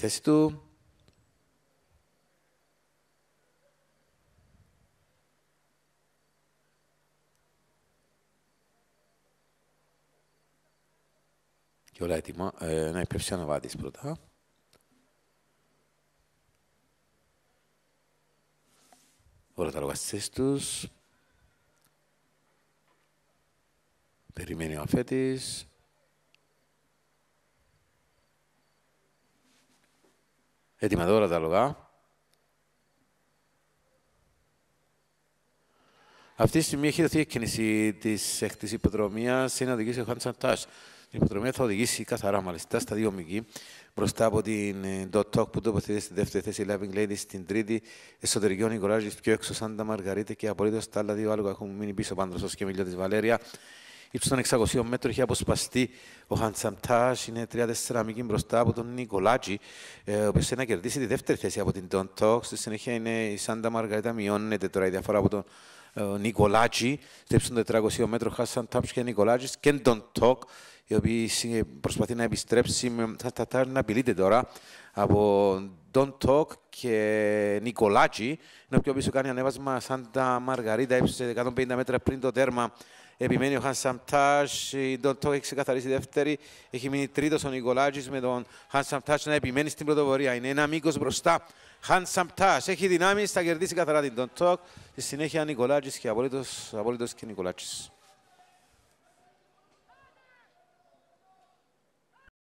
θέση του. Και όλα έτοιμα. Ε, να υπέψει αναβάτης πρώτα. Όλα τα λόγα στις θέσεις τους. Περιμένει ο αφέτης. Έτοιμα τώρα τα λογά. Αυτή τη στιγμή έχει δοθεί η έκκινηση τη έκτη υποδρομία. να οδηγήσει ο Χάντ Σαντάς. Η υποδρομία θα οδηγήσει καθαρά μάλιστα στα δύο μυγή. Μπροστά από την ε, Dot Talk, που τοποθετείται στη δεύτερη θέση, η Loving Lady στην τρίτη, εσωτερική Νικολάζη πιο έξω, Σάντα Μαργαρίτα και απολύτως τα άλλα δύο άλογα έχουν μείνει πίσω πάντω ω και μιλιά τη Βαλέρια ύψος των 600 μέτρων είχε αποσπαστεί ο Χαντσαμτάς, είναι 3-4 μήκη μπροστά από τον Νικολάτζη, ε, ο οποίος θέλει να κερδίσει τη δεύτερη θέση από την «Don't Talk. Στη συνέχεια είναι η Σάντα Μαργαρίτα, μειώνεται τώρα η διαφορά από τον ε, Νικολάτζη, στο ύψος των 400 μέτρων Χαντσαμτάς και Νικολάτζης και «Don't Talk η οποία προσπαθεί να επιστρέψει με τα να απειλείται τώρα από Don Talk και Νικολάτσι. Είναι πιο πίσω κάνει ανέβασμα σαν τα Μαργαρίτα, έψησε 150 μέτρα πριν το τέρμα. Επιμένει ο Χαν Τάσ, η Don Talk έχει ξεκαθαρίσει δεύτερη. Έχει μείνει τρίτος ο Νικολάτσι με τον Χαν Τάσ να επιμένει στην πρωτοβορία. Είναι ένα μήκος μπροστά. Χαν Τάσ έχει δυνάμεις, θα κερδίσει καθαρά την Don Talk. Στη συνέχεια Νικολάτσι και απολύτως και Νικολάτσι.